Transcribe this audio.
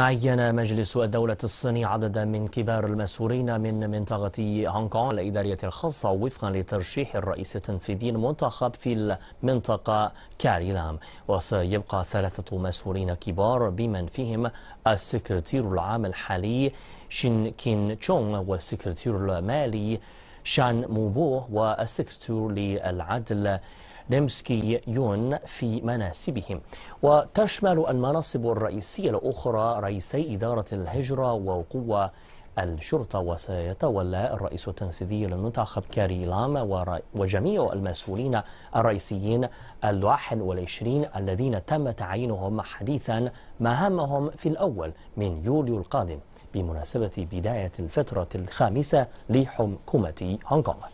عين مجلس الدولة الصيني عددا من كبار المسؤولين من منطقة هونغ كونغ الإدارية الخاصة وفقا لترشيح الرئيس التنفيذي المنتخب في المنطقة كاري لام وسيبقى ثلاثة مسؤولين كبار بمن فيهم السكرتير العام الحالي شين كين تشونغ والسكرتير المالي شان موبو والسكرتير للعدل يون في مناسبهم وتشمل المناصب الرئيسية الأخرى رئيسي إدارة الهجرة وقوة الشرطة وسيتولى الرئيس التنفيذي للمنتخب كاري لاما وجميع المسؤولين الرئيسيين الواحد والعشرين الذين تم تعيينهم حديثا مهامهم في الأول من يوليو القادم بمناسبة بداية الفترة الخامسة لحكومة هونغ كونغ